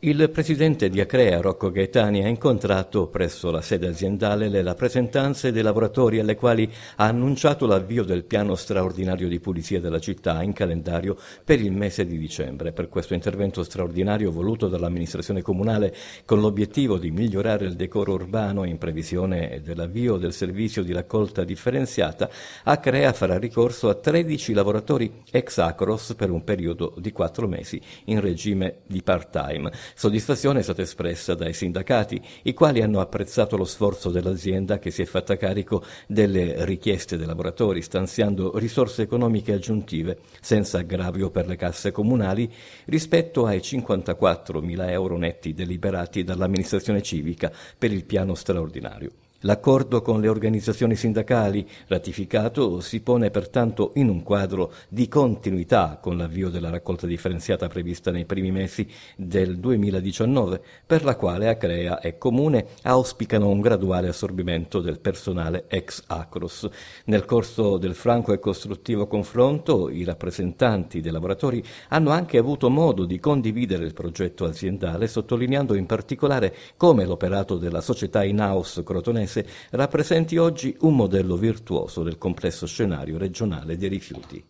Il presidente di Acrea, Rocco Gaetani, ha incontrato presso la sede aziendale le rappresentanze dei lavoratori alle quali ha annunciato l'avvio del piano straordinario di pulizia della città in calendario per il mese di dicembre. Per questo intervento straordinario voluto dall'amministrazione comunale con l'obiettivo di migliorare il decoro urbano in previsione dell'avvio del servizio di raccolta differenziata, Acrea farà ricorso a 13 lavoratori ex Acros per un periodo di 4 mesi in regime di di part-time. Soddisfazione è stata espressa dai sindacati, i quali hanno apprezzato lo sforzo dell'azienda che si è fatta carico delle richieste dei lavoratori, stanziando risorse economiche aggiuntive, senza aggravio per le casse comunali, rispetto ai 54 mila euro netti deliberati dall'amministrazione civica per il piano straordinario. L'accordo con le organizzazioni sindacali ratificato si pone pertanto in un quadro di continuità con l'avvio della raccolta differenziata prevista nei primi mesi del 2019, per la quale Acrea e Comune auspicano un graduale assorbimento del personale ex Acros. Nel corso del franco e costruttivo confronto i rappresentanti dei lavoratori hanno anche avuto modo di condividere il progetto aziendale, sottolineando in particolare come l'operato della società in house crotonese Veronese rappresenti oggi un modello virtuoso del complesso scenario regionale dei rifiuti.